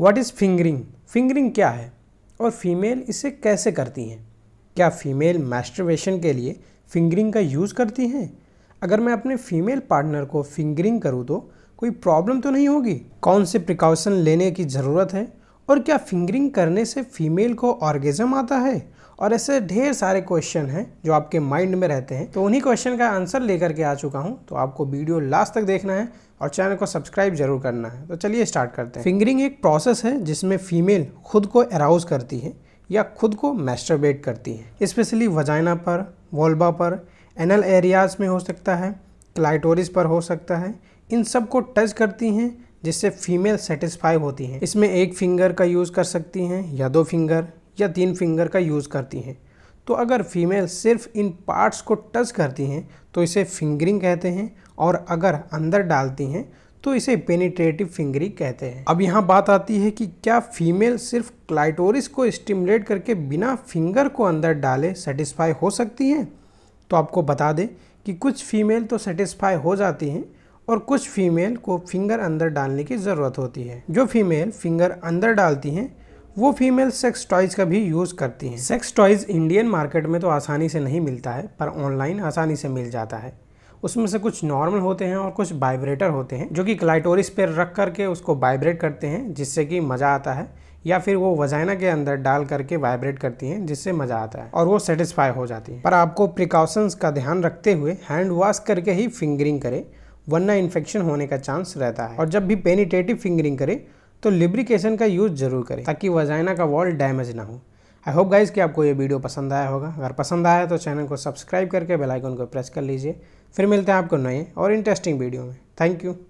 what is fingering fingering क्या है और फीमेल इसे कैसे करती हैं क्या फ़ीमेल मैस्ट्रवेशन के लिए फिंगरिंग का यूज़ करती हैं अगर मैं अपने फीमेल पार्टनर को फिंगरिंग करूँ तो कोई प्रॉब्लम तो नहीं होगी कौन से प्रिकॉशन लेने की ज़रूरत है और क्या फिंगरिंग करने से फीमेल को ऑर्गेजम आता है और ऐसे ढेर सारे क्वेश्चन हैं जो आपके माइंड में रहते हैं तो उन्हीं क्वेश्चन का आंसर लेकर के आ चुका हूँ तो आपको वीडियो लास्ट तक देखना है और चैनल को सब्सक्राइब जरूर करना है तो चलिए स्टार्ट करते हैं फिंगरिंग एक प्रोसेस है जिसमें फीमेल खुद को अराउज करती है या खुद को मैस्टरबेट करती है स्पेशली वजाइना पर वोल्बा पर एनल एरियाज में हो सकता है क्लाइटोरिस पर हो सकता है इन सब को टच करती हैं जिससे फीमेल सेटिस्फाई होती हैं इसमें एक फिंगर का यूज़ कर सकती हैं या दो फिंगर या तीन फिंगर का यूज़ करती हैं तो अगर फीमेल सिर्फ इन पार्ट्स को टच करती हैं तो इसे फिंगरिंग कहते हैं और अगर अंदर डालती हैं तो इसे पेनिट्रेटिव फिंगरिंग कहते हैं अब यहाँ बात आती है कि क्या फीमेल सिर्फ क्लाइटोरिस को स्टिमुलेट करके बिना फिंगर को अंदर डाले सेटिस्फाई हो सकती हैं तो आपको बता दें कि कुछ फीमेल तो सेटिस्फाई हो जाती हैं और कुछ फीमेल को फिंगर अंदर डालने की ज़रूरत होती है जो फीमेल फिंगर अंदर डालती हैं वो फीमेल सेक्स टॉयज़ का भी यूज़ करती हैं सेक्स टॉयज़ इंडियन मार्केट में तो आसानी से नहीं मिलता है पर ऑनलाइन आसानी से मिल जाता है उसमें से कुछ नॉर्मल होते हैं और कुछ वाइब्रेटर होते हैं जो कि क्लाइटोरिस पर रख करके उसको वाइब्रेट करते हैं जिससे कि मज़ा आता है या फिर वो वजाइना के अंदर डाल करके वाइब्रेट करती हैं जिससे मज़ा आता है और वो सेटिस्फाई हो जाती है पर आपको प्रिकॉशंस का ध्यान रखते हुए हैंड वॉश करके ही फिंगरिंग करें वरना इन्फेक्शन होने का चांस रहता है और जब भी पेनिटेटिव फिंगरिंग करें तो लिब्रिकेशन का यूज़ ज़रूर करें ताकि वजाइना का वॉल डैमेज ना हो आई होप गाइज़ कि आपको ये वीडियो पसंद आया होगा अगर पसंद आया तो चैनल को सब्सक्राइब करके बेलाइकन को प्रेस कर लीजिए फिर मिलते हैं आपको नए और इंटरेस्टिंग वीडियो में थैंक यू